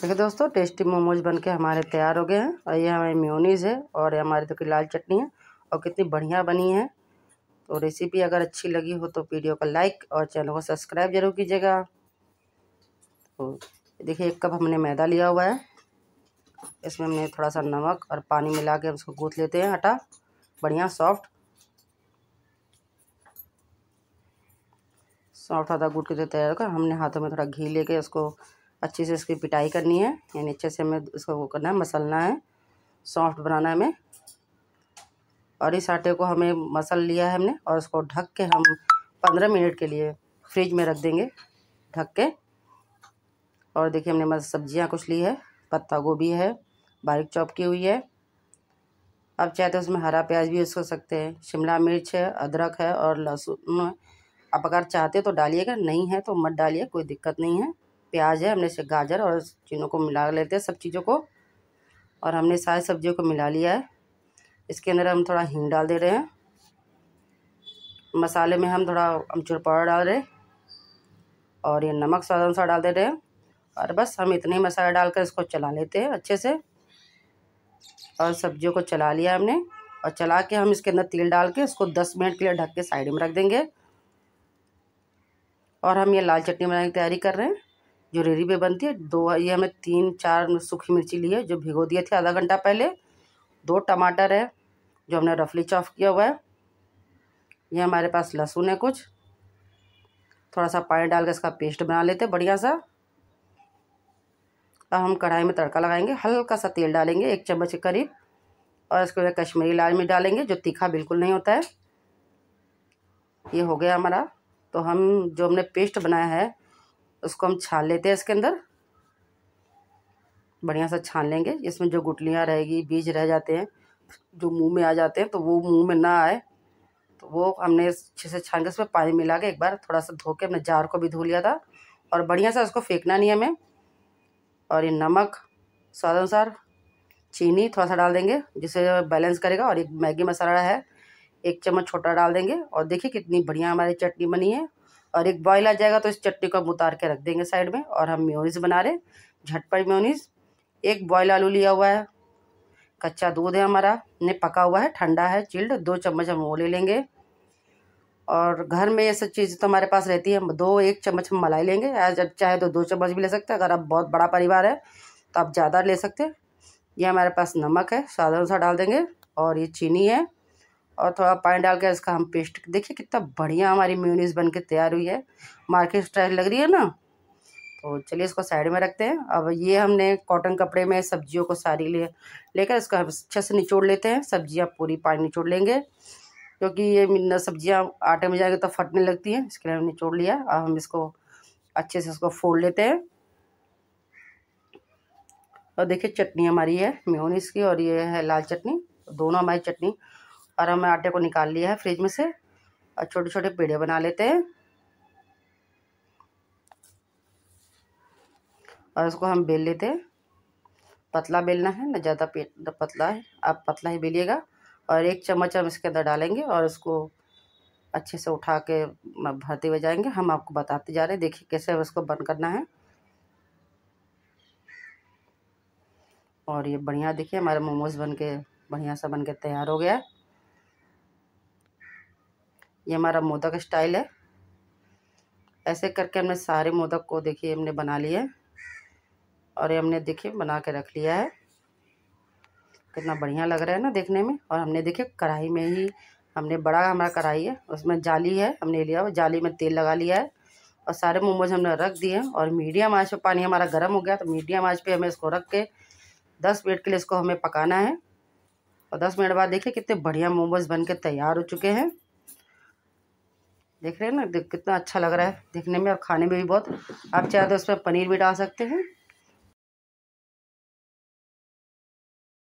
देखिए दोस्तों टेस्टी मोमोज बन के हमारे तैयार हो गए हैं और ये हमारी म्योनीज़ है और ये हमारी तो की लाल चटनी है और कितनी बढ़िया बनी है तो रेसिपी अगर अच्छी लगी हो तो वीडियो को लाइक और चैनल को सब्सक्राइब जरूर कीजिएगा तो देखिए एक कप हमने मैदा लिया हुआ है इसमें हमने थोड़ा सा नमक और पानी मिला के उसको गूँथ लेते हैं आटा बढ़िया सॉफ्ट सॉफ्ट आटा गूट के तैयार होकर हमने हाथों में थोड़ा घी लेके उसको अच्छे से इसकी पिटाई करनी है यानी अच्छे से हमें इसको वो करना है मसलना है सॉफ्ट बनाना है हमें और इस आटे को हमें मसल लिया है हमने और उसको ढक के हम पंद्रह मिनट के लिए फ्रिज में रख देंगे ढक के और देखिए हमने सब्ज़ियाँ कुछ ली है पत्ता गोभी है बारीक चॉप की हुई है आप चाहे तो उसमें हरा प्याज भी यूज़ कर सकते हैं शिमला मिर्च है अदरक है और लहसुन आप अगर चाहते हो तो डालिएगा नहीं है तो मत डालिए कोई दिक्कत नहीं है प्याज है हमने इसे गाजर और चीनों को मिला लेते हैं सब चीज़ों को और हमने सारी सब्जियों को मिला लिया है इसके अंदर हम थोड़ा हींग डाल दे रहे हैं मसाले में हम थोड़ा अमचूर पाउडर डाल रहे और ये नमक स्वाद अनुसार डाल दे रहे हैं और बस हम इतने मसाले डालकर इसको चला लेते हैं अच्छे से और सब्जियों को चला लिया हमने और चला के हम इसके अंदर तेल डाल के इसको दस मिनट के लिए ढक के साइड में रख देंगे और हम ये लाल चटनी बनाने की तैयारी कर रहे हैं जो रेडी पे बनती है दो ये हमें तीन चार सूखी मिर्ची ली है जो भिगो दिए थे आधा घंटा पहले दो टमाटर है जो हमने रफली चॉफ़ किया हुआ है ये हमारे पास लहसुन है कुछ थोड़ा सा पानी डाल के इसका पेस्ट बना लेते बढ़िया सा अब हम कढ़ाई में तड़का लगाएंगे हल्का सा तेल डालेंगे एक चम्मच के करीब और इसको कश्मीरी लाल मिर्च डालेंगे जो तीखा बिल्कुल नहीं होता है ये हो गया हमारा तो हम जो हमने पेस्ट बनाया है उसको हम छान लेते हैं इसके अंदर बढ़िया सा छान लेंगे इसमें जो गुटलियाँ रहेगी बीज रह जाते हैं जो मुंह में आ जाते हैं तो वो मुंह में ना आए तो वो हमने अच्छे से छान के उसमें पानी मिला के एक बार थोड़ा सा धो के हमने जार को भी धो लिया था और बढ़िया सा उसको फेंकना नहीं हमें और ये नमक स्वाद अनुसार चीनी थोड़ा सा डाल देंगे जिसे बैलेंस करेगा और एक मैगी मसाला है एक चम्मच छोटा डाल देंगे और देखिए कितनी बढ़िया हमारी चटनी बनी है और एक बॉयल आ जाएगा तो इस चटनी को हम उतार के रख देंगे साइड में और हम म्योनीस बना रहे झटपट म्योनीस एक बॉयल आलू लिया हुआ है कच्चा दूध है हमारा ने पका हुआ है ठंडा है चिल्ड दो चम्मच हम वो ले लेंगे और घर में ये सब चीज़ तो हमारे पास रहती है हम दो एक चम्मच हम मलाई लेंगे जब चाहे तो दो चम्मच भी ले सकते हैं अगर आप बहुत बड़ा परिवार है तो आप ज़्यादा ले सकते हैं ये हमारे पास नमक है साधारण सा डाल देंगे और ये चीनी है और थोड़ा पानी डाल के इसका हम पेस्ट देखिए कितना बढ़िया हमारी म्यूनिस बन के तैयार हुई है मार्केट स्टाइल लग रही है ना तो चलिए इसको साइड में रखते हैं अब ये हमने कॉटन कपड़े में सब्जियों को सारी ले लेकर इसको हम अच्छे से निचोड़ लेते हैं सब्जियाँ पूरी पानी निचोड़ लेंगे क्योंकि ये सब्जियाँ आटे में जाएंगे तो फटने लगती हैं इसके लिए हमने निचोड़ लिया अब हम इसको अच्छे से इसको फोड़ लेते हैं और देखिए चटनी हमारी है म्योनिस की और ये है लाल चटनी दोनों हमारी चटनी और हमें आटे को निकाल लिया है फ्रिज में से और छोटे छोटे पेड़े बना लेते हैं और इसको हम बेल लेते हैं पतला बेलना है ना ज़्यादा पतला है आप पतला ही बेलिएगा और एक चम्मच हम इसके अंदर डालेंगे और उसको अच्छे से उठा के भरते हुए जाएंगे हम आपको बताते जा रहे हैं देखिए कैसे हम इसको बंद करना है और ये बढ़िया देखिए हमारे मोमोज़ बन के बढ़िया सा बन के तैयार हो गया है ये हमारा मोदक स्टाइल है ऐसे करके हमने सारे मोदक को देखिए हमने बना लिया है और ये हमने देखिए बना के रख लिया है कितना बढ़िया लग रहा है ना देखने में और हमने देखिए कढ़ाई में ही हमने बड़ा हमारा कढ़ाई है उसमें जाली है हमने लिया और जाली में तेल लगा लिया है और सारे मोमोज हमने रख दिए और मीडियम आँच पर पानी हमारा गर्म हो गया तो मीडियम आँच पर हमें इसको रख के दस मिनट के लिए इसको हमें पकाना है और दस मिनट बाद देखिए कितने बढ़िया मोमोज बन के तैयार हो चुके हैं देख रहे हैं ना कितना अच्छा लग रहा है देखने में और खाने में भी बहुत आप चाहे तो उसमें पनीर भी डाल सकते हैं